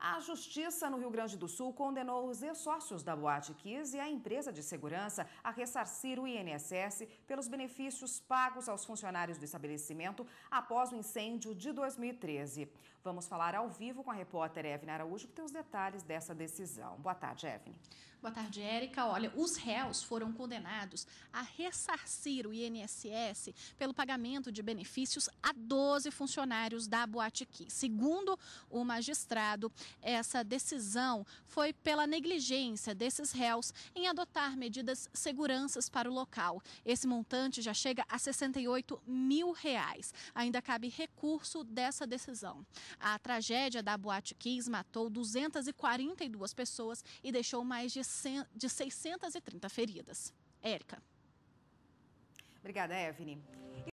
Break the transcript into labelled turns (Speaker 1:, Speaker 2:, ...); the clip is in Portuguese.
Speaker 1: A Justiça no Rio Grande do Sul condenou os ex-sócios da Boate Kiss e a empresa de segurança a ressarcir o INSS pelos benefícios pagos aos funcionários do estabelecimento após o incêndio de 2013. Vamos falar ao vivo com a repórter Evne Araújo, que tem os detalhes dessa decisão. Boa tarde, Evne.
Speaker 2: Boa tarde, Érica. Olha, os réus foram condenados a ressarcir o INSS pelo pagamento de benefícios a 12 funcionários da Boate Kiss. Segundo o magistrado, essa decisão foi pela negligência desses réus em adotar medidas seguranças para o local. Esse montante já chega a 68 mil reais. Ainda cabe recurso dessa decisão. A tragédia da Boate Kiss matou 242 pessoas e deixou mais de, 100, de 630 feridas. Érica. Obrigada, Evne.